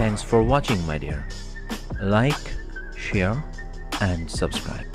Thanks for watching my dear. Like, share and subscribe.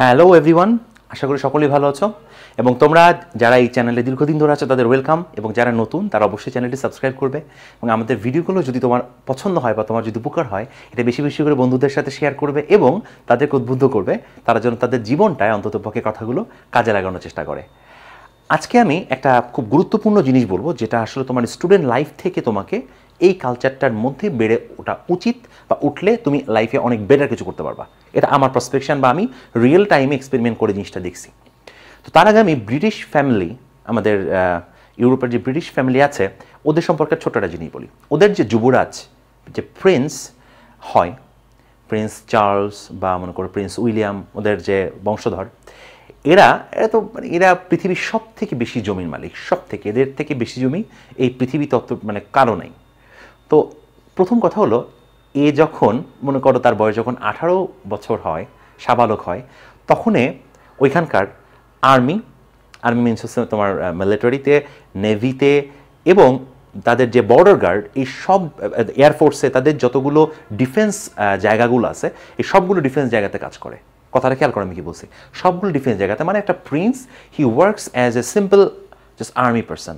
Hello everyone আশা করি সকলেই ভালো আছো এবং তোমরা যারা এই চ্যানেলে দীর্ঘদিন ধরে আছো তাদের ওয়েলকাম এবং যারা নতুন তারা অবশ্যই চ্যানেলটি সাবস্ক্রাইব করবে এবং আমাদের ভিডিওগুলো যদি তোমার পছন্দ হয় বা তোমার যদি উপকার হয় এটা বেশি বেশি করে বন্ধুদের সাথে শেয়ার করবে এবং তাদেরকে উদ্বুদ্ধ করবে তারা যেন তাদের জীবনটায় অন্তত পক্ষে কথাগুলো কাজে লাগানোর চেষ্টা করে আজকে আমি একটা খুব গুরুত্বপূর্ণ জিনিস বলবো যেটা আসলে তোমার স্টুডেন্ট লাইফ থেকে তোমাকে এই কালচারটার মধ্যে বেড়ে ওঠা উচিত বা উঠলে তুমি লাইফে অনেক বেটার কিছু করতে পারবা এটা আমার প্রসপেকশন বা আমি রিয়েল টাইমে এক্সপেরিমেন্ট করে জিনিসটা দেখছি তো তার আগে আমি ব্রিটিশ ফ্যামিলি আমাদের ইউরোপের যে ব্রিটিশ ফ্যামিলি আছে ওদের সম্পর্কে ছোটটা জিনিস বলি ওদের যে যুবরাজ যে প্রিন্স হয় প্রিন্স চার্লস বা মনে করো প্রিন্স উইলিয়াম ওদের যে বংশধর এরা এরা তো মানে এরা পৃথিবীর সব থেকে বেশি জমির মালিক সব থেকে এদের থেকে বেশি জমি এই পৃথিবী তত্ত্ব মানে কারো নাই তো প্রথম কথা হলো এ যখন মনে করো তার বয়স যখন আঠারো বছর হয় সাবালক হয় তখনে ওইখানকার আর্মি আর্মি মিনস হচ্ছে তোমার মিলিটারিতে নেভিতে এবং তাদের যে বর্ডার গার্ড এই সব এয়ারফোর্সে তাদের যতগুলো ডিফেন্স জায়গাগুলো আছে এই সবগুলো ডিফেন্স জায়গাতে কাজ করে কথাটা খেয়াল করে আমি কি বলছি সবগুলো ডিফেন্স জায়গাতে মানে একটা prince he works as a simple just army person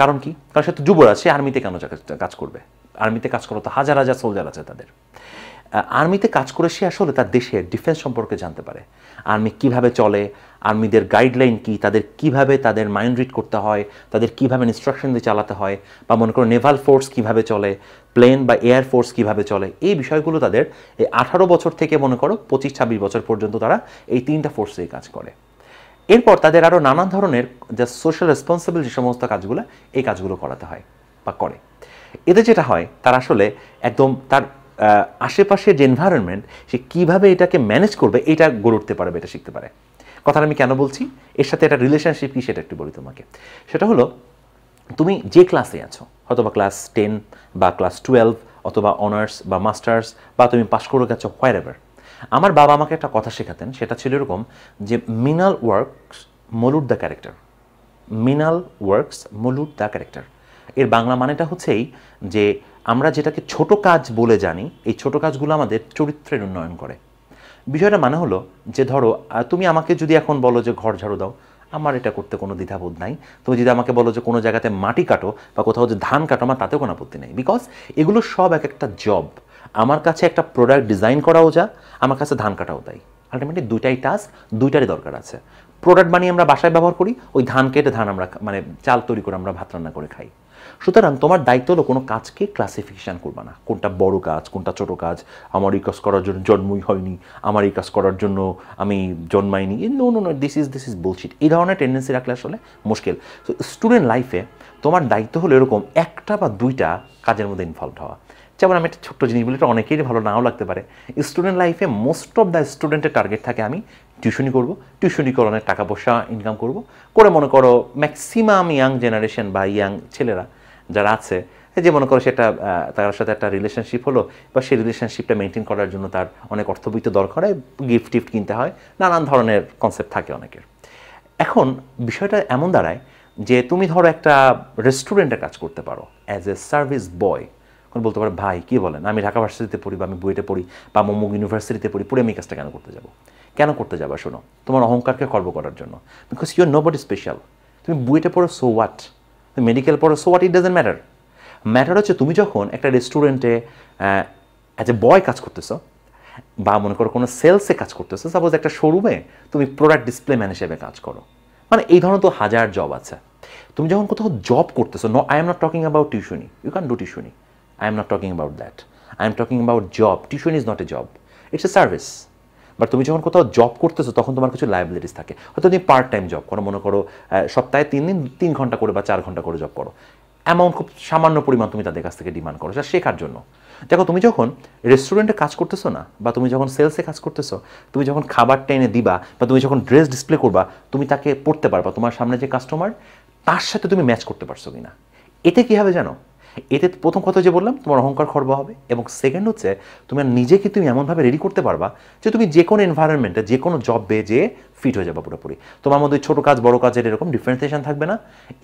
কারণ কি কারণ সে তো যুবরাজ সে আর্মিতে কেন কাজ করবে আর্মিতে কাজ করো তো হাজার হাজার সোলজার আছে তাদের আর্মিতে কাজ করে সে আসলে তার দেশের ডিফেন্স সম্পর্কে জানতে পারে আর্মি কিভাবে চলে আর্মিদের গাইডলাইন কি তাদের কিভাবে তাদের মাইন্ড রিড করতে হয় তাদের কিভাবে ইনস্ট্রাকশন দিয়ে চালাতে হয় বা মনে করো নেভাল ফোর্স কিভাবে চলে প্লেন বা এয়ার ফোর্স কিভাবে চলে এই বিষয়গুলো তাদের এই আঠারো বছর থেকে মনে করো পঁচিশ ছাব্বিশ বছর পর্যন্ত তারা এই তিনটা ফোর্সে কাজ করে এরপর তাদের আরও নানা ধরনের যা সোশ্যাল রেসপন্সিবল যে সমস্ত কাজগুলো এই কাজগুলো করাতে হয় বা করে এতে যেটা হয় তার আসলে একদম তার আশেপাশে যে এনভায়রনমেন্ট সে কীভাবে এটাকে ম্যানেজ করবে এটা গড়ে উঠতে পারবে এটা শিখতে পারে কথাটা আমি কেন বলছি এর সাথে একটা রিলেশনশিপ কী সেটা একটু বলি তোমাকে সেটা হলো তুমি যে ক্লাসে আছো হয়তো বা ক্লাস টেন বা ক্লাস টুয়েলভ অথবা অনার্স বা মাস্টার্স বা তুমি পাশ করে গেছো হোয়ার এভার আমার বাবা আমাকে একটা কথা শেখাতেন সেটা ছিল এরকম যে menial works mould the character menial works mould the character এর বাংলা মানেটা হচ্ছেই যে আমরা যেটাকে ছোট কাজ বলে জানি এই ছোট কাজগুলো আমাদের চরিত্রের উন্নয়ন করে বিষয়টা মানে হলো যে ধরো তুমি আমাকে যদি এখন বলো যে ঘর ঝাড়ু দাও আমার এটা করতে কোনো দ্বিধাবোধ নাই তুমি যদি আমাকে বলো যে কোনো জায়গাতে মাটি কাটো বা কোথাও যে ধান কাটো আমার তাতেও কোনো আপত্তি নেই বিকজ এগুলো সব এক একটা জব আমার কাছে একটা প্রোডাক্ট ডিজাইন করাও যা আমার কাছে ধান কাটাও তাই আলটিমেটলি দুইটাই টাস্ক দুইটারই দরকার আছে প্রোডাক্ট বানিয়ে আমরা বাসায় ব্যবহার করি ওই ধান কেটে ধান আমরা মানে চাল তৈরি করে আমরা ভাত রান্না করে খাই সুতরাং তোমার দায়িত্ব হলো কোনো কাজকে ক্লাসিফিকেশান করবে না কোনটা বড় কাজ কোনটা ছোট কাজ আমার এই কাজ করার জন্য জন্মই হয়নি আমার এই কাজ করার জন্য আমি জন্মাইনি no no no this is this is বলছি এই ধরনের টেন্ডেন্সি রাখলে আসলে মুশকিল স্টুডেন্ট লাইফে তোমার দায়িত্ব হলো এরকম একটা বা দুইটা কাজের মধ্যে ইনভলভ হওয়া যেমন আমি একটা ছোট্ট জিনিস বলি এটা অনেকেরই ভালো নাও লাগতে পারে স্টুডেন্ট লাইফে মোস্ট অফ দ্য স্টুডেন্টের টার্গেট থাকে আমি টিউশনি করব টিউশনি করে অনেক টাকা পয়সা ইনকাম করব করে মনে করো ম্যাক্সিমাম ইয়াং জেনারেশন বা ইয়াং ছেলেরা যারা আছে যে মনে করো সেটা তার সাথে একটা রিলেশনশিপ হলো বা সেই রিলেশনশিপটা মেনটেন করার জন্য তার অনেক অর্থবিত্ত দরকার হয় গিফট টিফট কিনতে হয় নানান ধরনের কনসেপ্ট থাকে অনেকের এখন বিষয়টা এমন দাঁড়ায় যে তুমি ধরো একটা রেস্টুরেন্টে কাজ করতে পারো অ্যাজ এ সার্ভিস বয় তখন বলতে পারে ভাই কী বলেন আমি ঢাকা ভার্সিটিতে পড়ি বা আমি বুয়েটে পড়ি বা মোমুক ইউনিভার্সিটিতে পড়ি পড়ে আমি কাজটা কেন করতে যাব কেন করতে যাবা শোনো তোমার অহংকারকে গর্ব করার জন্য because you're nobody special তুমি বুয়েটে পড়ো সো হোয়াট তুমি মেডিকেল পড়ো so what it doesn't matter matter হচ্ছে তুমি যখন একটা রেস্টুরেন্টে অ্যাজ এ বয় কাজ করতেছো বা মনে করো কোনো সেলসে কাজ করতেছো সাপোজ একটা শোরুমে তুমি প্রোডাক্ট ডিসপ্লে ম্যান হিসেবে কাজ করো মানে এই ধরনের তো হাজার জব আছে তুমি যখন কোথাও জব করতেছো no I am not talking about টিউশনি ইউ ক্যান ডু টিউশনি I am not talking about that. I am talking about job. Tuition is not a job. It's a service. But তুমি যখন কোথাও জব করতেছো তখন তোমার কিছু লাইবিলিটিস থাকে হয়তো তুমি পার্ট টাইম জব করো মনে করো সপ্তাহে তিন দিন তিন ঘন্টা করে বা চার ঘন্টা করে জব করো অ্যামাউন্ট খুব সামান্য পরিমাণ তুমি তাদের কাছ থেকে ডিমান্ড করো সেটা শেখার জন্য দেখো তুমি যখন রেস্টুরেন্টে কাজ করতেছো না বা তুমি যখন সেলসে কাজ করতেছো তুমি যখন খাবার টেনে দিবা বা তুমি যখন ড্রেস ডিসপ্লে করবা তুমি তাকে পড়তে পারবা তোমার সামনে যে কাস্টমার তার সাথে তুমি ম্যাচ করতে পারছো কিনা এতে কী হবে জানো এতে প্রথম কথা যে বললাম তোমার অহংকার খর্ব হবে এবং সেকেন্ড হচ্ছে তুমি নিজেকে তুমি এমনভাবে রেডি করতে পারবা যে তুমি যে কোনো এনভায়রনমেন্টে যে কোনো জবে যে ফিট হয়ে যাবে পুরোপুরি তোমার মধ্যে ছোটো কাজ বড় কাজের এরকম ডিফারেন্সিয়েশন থাকবে না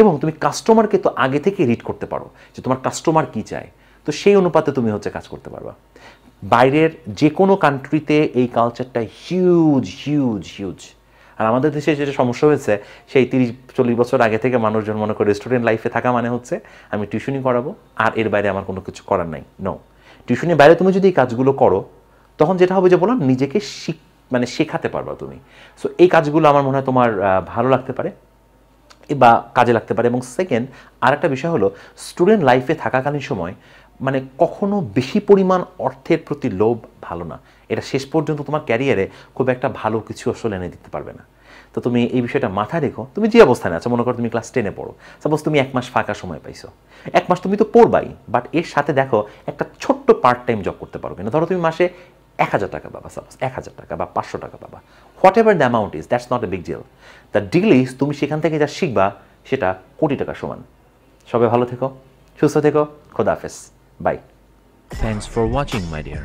এবং তুমি কাস্টমারকে তো আগে থেকে রিড করতে পারো যে তোমার কাস্টমার কি চায় তো সেই অনুপাতে তুমি হচ্ছে কাজ করতে পারবা বাইরের যে কোনো কান্ট্রিতে এই কালচারটা হিউজ হিউজ হিউজ আর আমাদের দেশে যেটা সমস্যা হয়েছে সেই তিরিশ চল্লিশ বছর আগে থেকে মানুষজন মনে করে স্টুডেন্ট লাইফে থাকা মানে হচ্ছে আমি টিউশনি করাবো আর এর বাইরে আমার কোনো কিছু করার নাই নো টিউশনির বাইরে তুমি যদি এই কাজগুলো করো তখন যেটা হবে যে বলো নিজেকে শিখ মানে শেখাতে পারবা তুমি সো এই কাজগুলো আমার মনে হয় তোমার ভালো লাগতে পারে বা কাজে লাগতে পারে এবং সেকেন্ড আর একটা বিষয় হলো স্টুডেন্ট লাইফে থাকাকালীন সময় মানে কখনো বেশি পরিমাণ অর্থের প্রতি লোভ ভালো না এটা শেষ পর্যন্ত তোমার ক্যারিয়ারে খুব একটা ভালো কিছু আসলে এনে দিতে পারবে না তো তুমি এই বিষয়টা মাথায় রেখো তুমি যে অবস্থানে আছো মনে করো তুমি ক্লাস টেনে পড়ো সাপোজ তুমি এক মাস ফাঁকা সময় পাইছো এক মাস তুমি তো পড়বাই বাট এর সাথে দেখো একটা ছোট্ট পার্ট টাইম জব করতে পারবে না ধরো তুমি মাসে এক হাজার টাকা পাবা সাপোজ এক হাজার টাকা বা পাঁচশো টাকা পাবা whatever the amount is that's not a big deal the deal is তুমি সেখান থেকে যা শিখবা সেটা কোটি টাকা সমান সবাই ভালো থেকো সুস্থ থেকো খোদা হাফেজ bye thanks for watching my deer